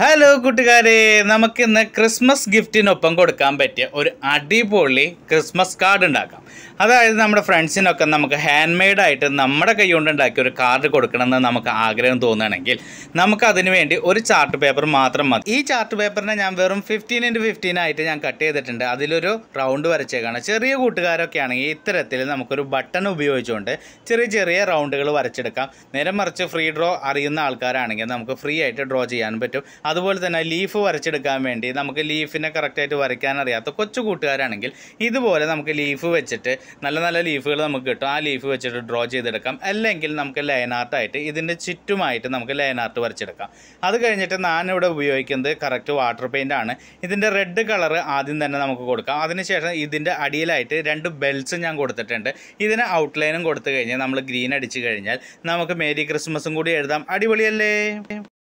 hello കൂട്ടുകാരെ നമുക്കിന്ന് Christmas ഗിഫ്റ്റിനൊപ്പം കൊടുക്കാൻ പറ്റിയ ഒരു അടിപൊളി ക്രിസ്മസ് കാർഡ് ഉണ്ടാക്കാം അതായത് നമ്മുടെ ഫ്രണ്ട്സിനൊക്കെ നമുക്ക് ഹാൻഡ് ആയിട്ട് നമ്മുടെ കൈകൊണ്ട് ഉണ്ടാക്കിയ ഒരു കാർഡ് കൊടുക്കണമെന്ന് നമുക്ക് ആഗ്രഹം തോന്നുകയാണെങ്കിൽ നമുക്ക് അതിന് വേണ്ടി ഒരു ചാർട്ട് പേപ്പർ മാത്രം മതി ഈ ചാർട്ട് പേപ്പറിനെ ഞാൻ വെറും ഫിഫ്റ്റീൻ ഇൻറ്റു ഫിഫ്റ്റീൻ ആയിട്ട് ഞാൻ കട്ട് ചെയ്തിട്ടുണ്ട് അതിലൊരു റൗണ്ട് വരച്ചേക്കാണ് ചെറിയ കൂട്ടുകാരൊക്കെ ആണെങ്കിൽ ഇത്തരത്തിൽ നമുക്കൊരു ബട്ടൺ ഉപയോഗിച്ചുകൊണ്ട് ചെറിയ ചെറിയ റൗണ്ടുകൾ വരച്ചെടുക്കാം നേരെ മറിച്ച് ഫ്രീ ഡ്രോ അറിയുന്ന ആൾക്കാരാണെങ്കിൽ നമുക്ക് ഫ്രീ ആയിട്ട് ഡ്രോ ചെയ്യാൻ പറ്റും അതുപോലെ തന്നെ ലീഫ് വരച്ചെടുക്കാൻ വേണ്ടി നമുക്ക് ലീഫിനെ കറക്റ്റായിട്ട് വരയ്ക്കാൻ അറിയാത്ത കൊച്ചു കൂട്ടുകാരാണെങ്കിൽ ഇതുപോലെ നമുക്ക് ലീഫ് വെച്ചിട്ട് വെച്ചിട്ട് നല്ല നല്ല ലീഫുകൾ നമുക്ക് കിട്ടും ആ ലീഫ് വെച്ചിട്ട് ഡ്രോ ചെയ്തെടുക്കാം അല്ലെങ്കിൽ നമുക്ക് ലൈൻ ആർട്ടായിട്ട് ഇതിൻ്റെ ചുറ്റുമായിട്ട് നമുക്ക് ലൈൻ ആർട്ട് വരച്ചെടുക്കാം അത് കഴിഞ്ഞിട്ട് ഞാനിവിടെ ഉപയോഗിക്കുന്നത് കറക്റ്റ് വാട്ടർ പെയിൻ്റ് ആണ് ഇതിൻ്റെ റെഡ് കളർ ആദ്യം തന്നെ നമുക്ക് കൊടുക്കാം അതിനുശേഷം ഇതിൻ്റെ അടിയിലായിട്ട് രണ്ട് ബെൽസ് ഞാൻ കൊടുത്തിട്ടുണ്ട് ഇതിന് ഔട്ട്ലൈനും കൊടുത്തു കഴിഞ്ഞാൽ നമ്മൾ ഗ്രീൻ അടിച്ചു കഴിഞ്ഞാൽ നമുക്ക് മേരി ക്രിസ്മസും കൂടി എഴുതാം അടിപൊളിയല്ലേ